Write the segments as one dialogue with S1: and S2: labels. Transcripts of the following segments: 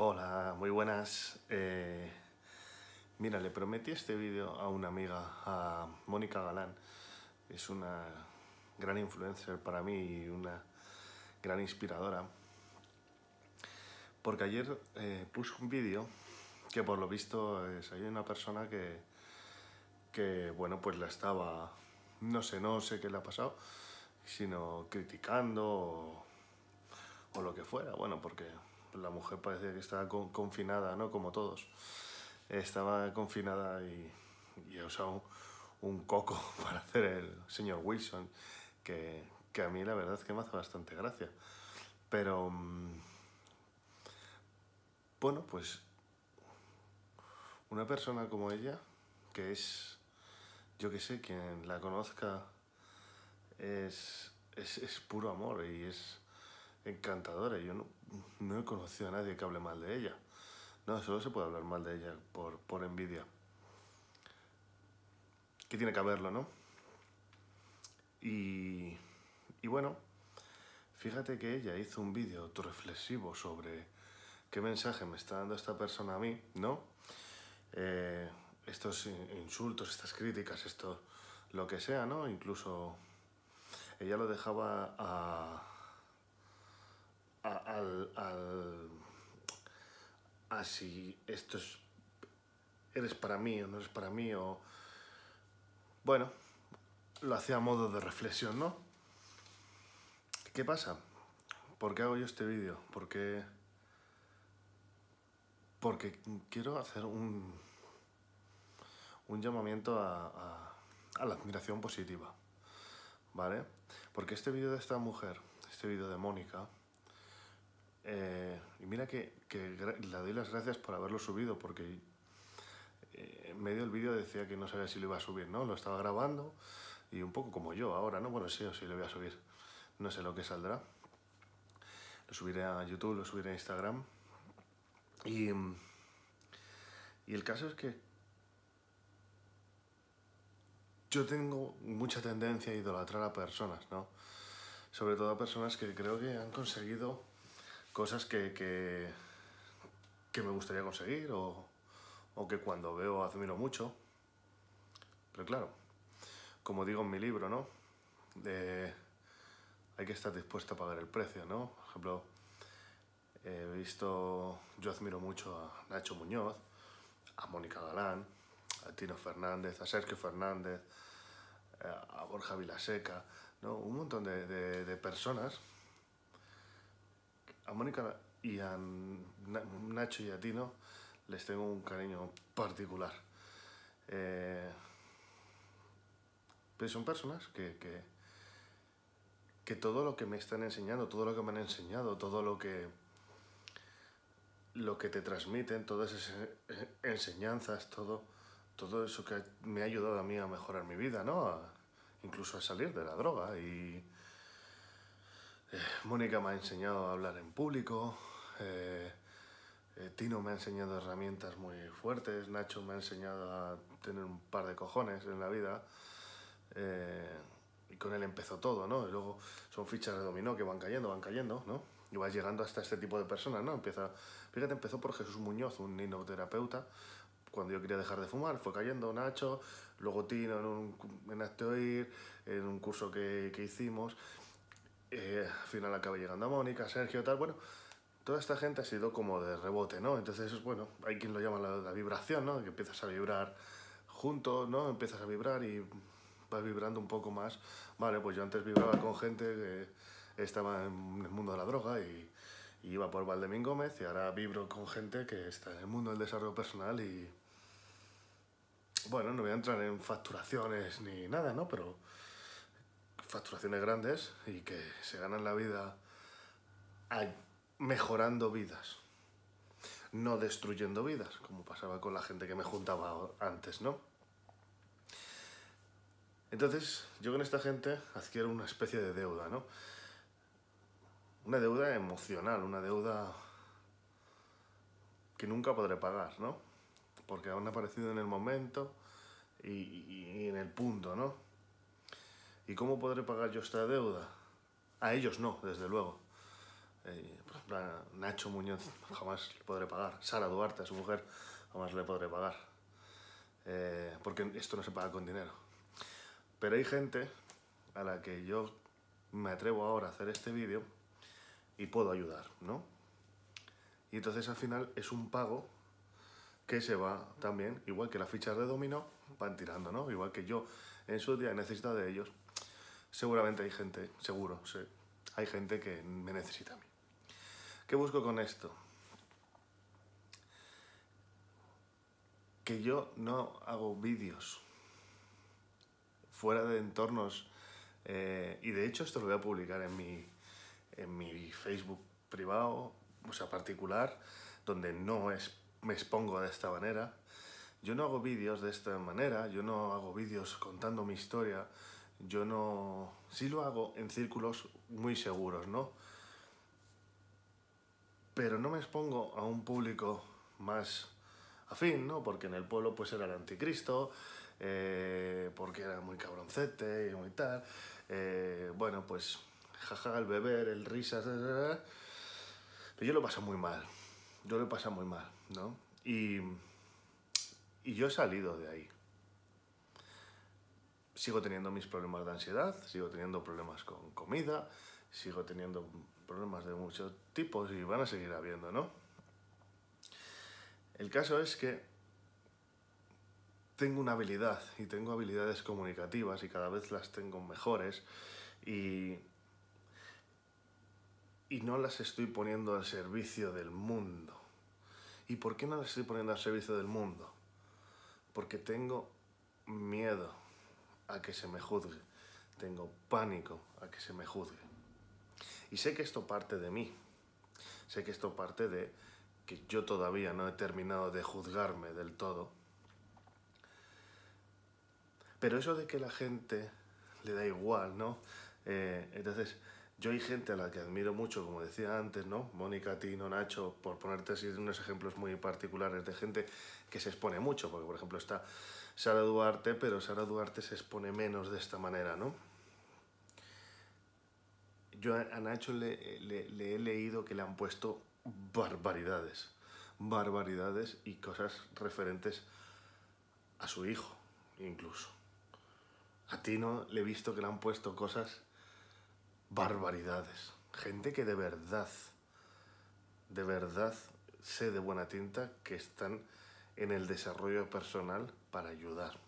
S1: Hola, muy buenas. Eh, mira, le prometí este vídeo a una amiga, a Mónica Galán. Es una gran influencer para mí y una gran inspiradora. Porque ayer eh, puse un vídeo que por lo visto es, hay una persona que, que, bueno, pues la estaba, no sé, no sé qué le ha pasado, sino criticando o lo que fuera. Bueno, porque la mujer parecía que estaba confinada, ¿no? Como todos. Estaba confinada y, y he usado un, coco para hacer el señor Wilson, que, a mí la verdad es que me hace bastante gracia. Pero... Mm, bueno, pues una persona como ella, que es, yo qué sé, quien la conozca, es, es puro amor y es, encantadora. Yo no, he conocido a nadie que hable mal de ella. No, solo se puede hablar mal de ella por, envidia. Que tiene que haberlo, ¿no? Y, bueno, fíjate que ella hizo un vídeo reflexivo sobre qué mensaje me está dando esta persona a mí, ¿no? Eh, estos insultos, estas críticas, esto, lo que sea, ¿no? Incluso ella lo dejaba a, al, ah, si esto es, eres para mí o no eres para mí o... Bueno, lo hacía a modo de reflexión, ¿no? ¿Qué pasa? ¿Por qué hago yo este vídeo? ¿por qué? Porque quiero hacer un, un llamamiento a, a la admiración positiva, ¿vale? Porque este vídeo de esta mujer, este vídeo de Mónica, eh, y mira que, le doy las gracias por haberlo subido, porque eh, en medio del vídeo decía que no sabía si lo iba a subir, ¿no? Lo estaba grabando y un poco como yo ahora, ¿no? Bueno, sí o sí lo voy a subir. No sé lo que saldrá. Lo subiré a YouTube, lo subiré a Instagram. Y, y el caso es que yo tengo mucha tendencia a idolatrar a personas, ¿no? Sobre todo a personas que creo que han conseguido cosas que, que, me gustaría conseguir o, que cuando veo admiro mucho. Pero claro, como digo en mi libro, ¿no? hay que estar dispuesto a pagar el precio, ¿no? Por ejemplo, he visto, yo admiro mucho a Nacho Muñoz, a Mónica Galán, a Tino Fernández, a Sergio Fernández, eh, a Borja Vilaseca, ¿no? un montón de personas a Mónica y a Nacho y a Tino les tengo un cariño particular. Eh, pues son personas que, que, todo lo que me están enseñando, todo lo que me han enseñado, todo lo que, lo que te transmiten, todas esas e-, e-, enseñanzas, todo, todo eso que me ha ayudado a mí a mejorar mi vida, ¿no? incluso a salir de la droga y Mónica me ha enseñado a hablar en público. Eh, eh, Tino me ha enseñado herramientas muy fuertes, Nacho me ha enseñado a tener un par de cojones en la vida. Eh, y con él empezó todo, ¿no? Y luego son fichas de dominó que van cayendo, van cayendo, ¿no? Y vas llegando hasta este tipo de personas, ¿no? Empieza, fíjate, empezó por Jesús Muñoz, un ninoterapeuta, cuando yo quería dejar de fumar, fue cayendo Nacho, luego Tino en un en en un curso que, que hicimos. Eh, al final acaba llegando a Mónica, Sergio, tal, bueno, toda esta gente ha sido como de rebote, ¿no? Entonces, bueno, hay quien lo llama la, vibración, ¿no? Que empiezas a vibrar juntos, ¿no? Empiezas a vibrar y vas vibrando un poco más. Vale, pues yo antes vibraba con gente que estaba en el mundo de la droga y, iba por Valdemín Gómez y ahora vibro con gente que está en el mundo del desarrollo personal y... Bueno, no voy a entrar en facturaciones ni nada, ¿no? Pero facturaciones grandes y que se ganan la vida mejorando vidas, no destruyendo vidas, como pasaba con la gente que me juntaba antes, ¿no? Entonces, yo con esta gente adquiero una especie de deuda, ¿no? Una deuda emocional, una deuda que nunca podré pagar, ¿no? Porque han aparecido en el momento y en el punto, ¿no? ¿Y cómo podré pagar yo esta deuda? A ellos no, desde luego. Eh, por pues, ejemplo, Nacho Muñoz jamás le podré pagar. Sara Duarte, a su mujer, jamás le podré pagar. Eh, porque esto no se paga con dinero. Pero hay gente a la que yo me atrevo ahora a hacer este vídeo y puedo ayudar, ¿no? Y entonces al final es un pago que se va también, igual que las fichas de dominó, van tirando, ¿no? Igual que yo en su día he de ellos, Seguramente hay gente, seguro, Hay gente que me necesita a mí. ¿Qué busco con esto? Que yo no hago vídeos fuera de entornos. Eh, y de hecho esto lo voy a publicar en mi, en mi Facebook privado, o sea, particular, donde no es, me expongo de esta manera. Yo no hago vídeos de esta manera, yo no hago vídeos contando mi historia, yo no... Sí lo hago en círculos muy seguros, ¿no? Pero no me expongo a un público más afín, ¿no? Porque en el pueblo pues era el anticristo, eh, porque era muy cabroncete y muy tal. Eh, bueno, pues jaja, el beber, el risa Pero yo lo paso muy mal, yo lo he pasado muy mal, ¿no? Y, y yo he salido de ahí sigo teniendo mis problemas de ansiedad, sigo teniendo problemas con comida, sigo teniendo problemas de muchos tipos y van a seguir habiendo, ¿no? El caso es que tengo una habilidad y tengo habilidades comunicativas y cada vez las tengo mejores y, no las estoy poniendo al servicio del mundo. ¿Y por qué no las estoy poniendo al servicio del mundo? Porque tengo miedo a que se me juzgue. Tengo pánico a que se me juzgue. Y sé que esto parte de mí. Sé que esto parte de que yo todavía no he terminado de juzgarme del todo. Pero eso de que la gente le da igual, ¿no? Eh, entonces, yo hay gente a la que admiro mucho, como decía antes, ¿no? Mónica, Tino, Nacho, por ponerte así unos ejemplos muy particulares de gente que se expone mucho, porque por ejemplo está Sara Duarte, pero Sara Duarte se expone menos de esta manera, ¿no? Yo a Nacho le, he leído que le han puesto barbaridades, barbaridades y cosas referentes a su hijo, incluso. A Tino le he visto que le han puesto cosas barbaridades. Gente que de verdad, de verdad sé de buena tinta que están en el desarrollo personal para ayudar.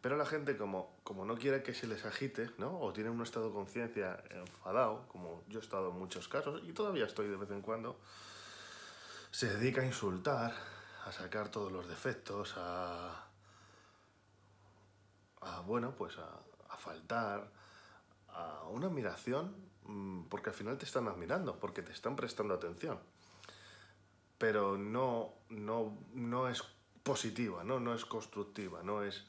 S1: Pero la gente, como, no quiere que se les agite, ¿no? o tienen un estado de conciencia enfadado, como yo he estado en muchos casos, y todavía estoy de vez en cuando, se dedica a insultar, a sacar todos los defectos, a. bueno, pues a, a faltar, a una admiración mm, porque al final te están admirando, porque te están prestando atención. Pero no, no, no es positiva, ¿no? no es constructiva, no es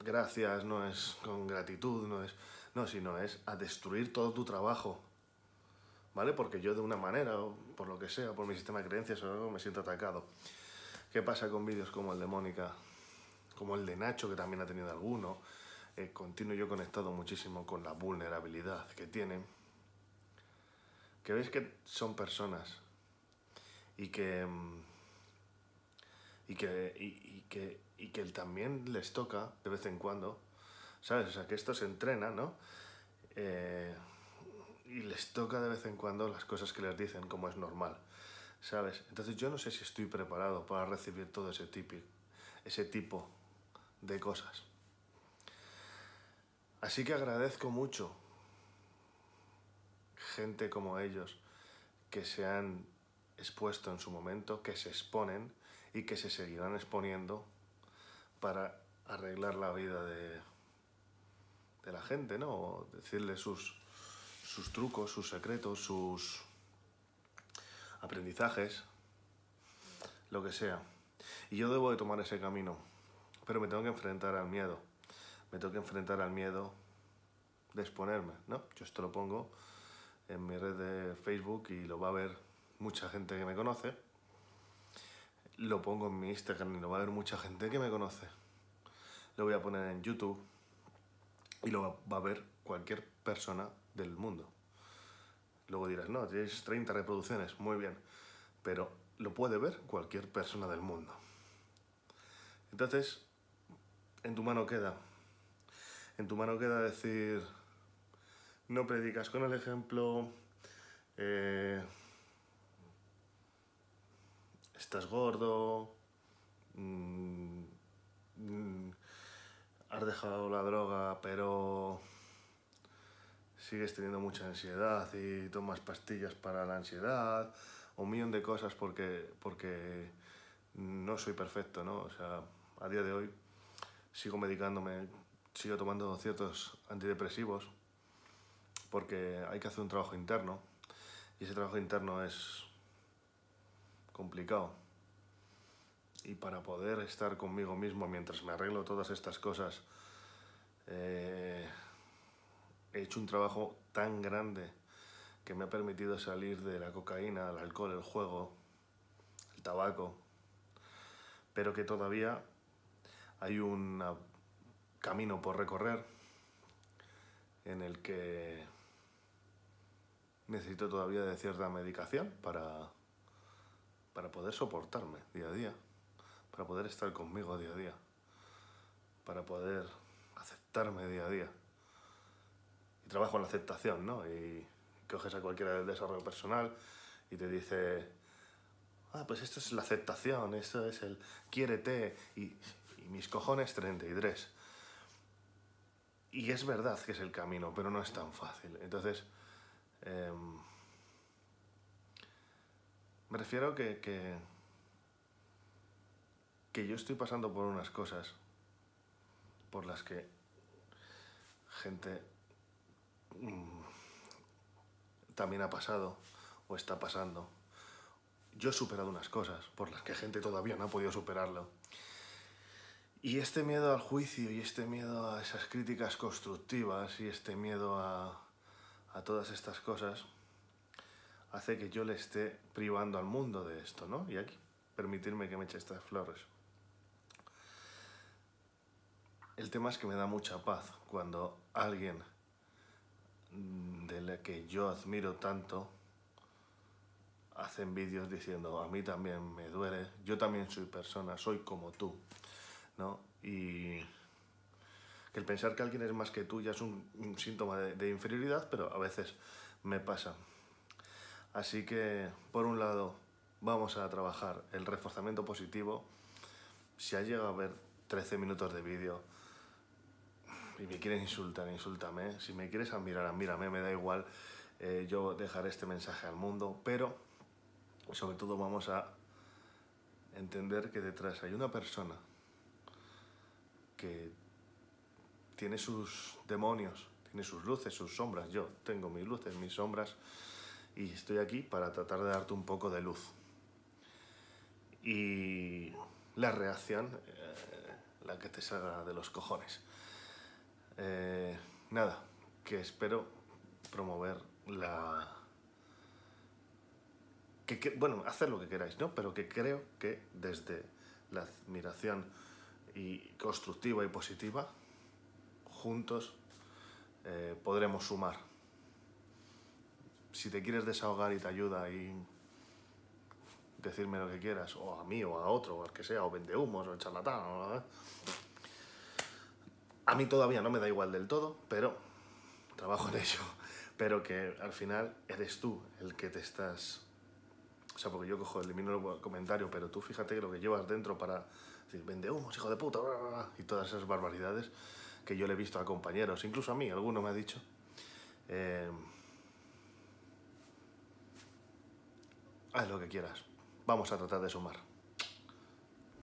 S1: gracias, no es con gratitud, no es. No, sino es a destruir todo tu trabajo. ¿Vale? Porque yo de una manera, por lo que sea, por mi sistema de creencias o algo, me siento atacado. ¿Qué pasa con vídeos como el de Mónica? Como el de Nacho, que también ha tenido alguno eh, continuo yo conectado muchísimo con la vulnerabilidad que tienen, que veis que son personas y que, mm, y que, y, que, también les toca de vez en cuando, ¿sabes? O sea, que esto se entrena, ¿no? Eh, y les toca de vez en cuando las cosas que les dicen, como es normal, ¿sabes? Entonces yo no sé si estoy preparado para recibir todo ese, típico, ese tipo de cosas. Así que agradezco mucho gente como ellos que se han expuesto en su momento, que se exponen y que se seguirán exponiendo para arreglar la vida de, la gente, ¿no? O decirle sus, sus trucos, sus secretos, sus aprendizajes, lo que sea. Y yo debo de tomar ese camino, pero me tengo que enfrentar al miedo me tengo que enfrentar al miedo de exponerme, ¿no? Yo esto lo pongo en mi red de Facebook y lo va a ver mucha gente que me conoce. Lo pongo en mi Instagram y lo va a ver mucha gente que me conoce. Lo voy a poner en YouTube y lo va a ver cualquier persona del mundo. Luego dirás, no, tienes 30 reproducciones, muy bien, pero lo puede ver cualquier persona del mundo. Entonces, en tu mano queda en tu mano queda decir, no predicas con el ejemplo, eh, estás gordo, mm, mm, has dejado la droga pero sigues teniendo mucha ansiedad y tomas pastillas para la ansiedad, un millón de cosas porque, porque no soy perfecto, ¿no? O sea, a día de hoy sigo medicándome sigo tomando ciertos antidepresivos porque hay que hacer un trabajo interno y ese trabajo interno es complicado. Y para poder estar conmigo mismo mientras me arreglo todas estas cosas, eh, he hecho un trabajo tan grande que me ha permitido salir de la cocaína, el alcohol, el juego, el tabaco, pero que todavía hay una camino por recorrer en el que necesito todavía de cierta medicación para, para poder soportarme día a día, para poder estar conmigo día a día, para poder aceptarme día a día. Y trabajo en la aceptación, ¿no? Y coges a cualquiera del desarrollo personal y te dice, ah, pues esto es la aceptación, esto es el quiérete y, y mis cojones 33 y es verdad que es el camino, pero no es tan fácil. Entonces, em, me refiero que, que, yo estoy pasando por unas cosas por las que gente mm, también ha pasado o está pasando. Yo he superado unas cosas por las que gente todavía no ha podido superarlo. Y este miedo al juicio y este miedo a esas críticas constructivas y este miedo a, todas estas cosas hace que yo le esté privando al mundo de esto, ¿no? Y aquí, permitirme que me eche estas flores. El tema es que me da mucha paz cuando alguien de la que yo admiro tanto hacen vídeos diciendo a mí también me duele, yo también soy persona, soy como tú. Y que el pensar que alguien es más que tú ya es un, síntoma de, inferioridad, pero a veces me pasa. Así que, por un lado, vamos a trabajar el reforzamiento positivo. Si ha llegado a ver 13 minutos de vídeo y me quieres insultar, insultame. Si me quieres admirar, admírame, me da igual. Eh, yo dejaré este mensaje al mundo, pero sobre todo vamos a entender que detrás hay una persona que tiene sus demonios, tiene sus luces, sus sombras. Yo tengo mis luces, mis sombras y estoy aquí para tratar de darte un poco de luz. Y la reacción, eh, la que te salga de los cojones. Eh, nada, que espero promover la... bueno, hacer lo que queráis, ¿no? Pero que creo que desde la admiración y constructiva y positiva, juntos eh, podremos sumar. Si te quieres desahogar y te ayuda y decirme lo que quieras, o a mí, o a otro, o al que sea, o vende humos, o charlatán, A mí todavía no me da igual del todo, pero trabajo en ello. Pero que al final eres tú el que te estás... O sea, porque yo cojo, elimino el comentario, pero tú fíjate que lo que llevas dentro para decir, vende humos, hijo de puta, y todas esas barbaridades que yo le he visto a compañeros, incluso a mí, alguno me ha dicho. Eh, haz lo que quieras, vamos a tratar de sumar.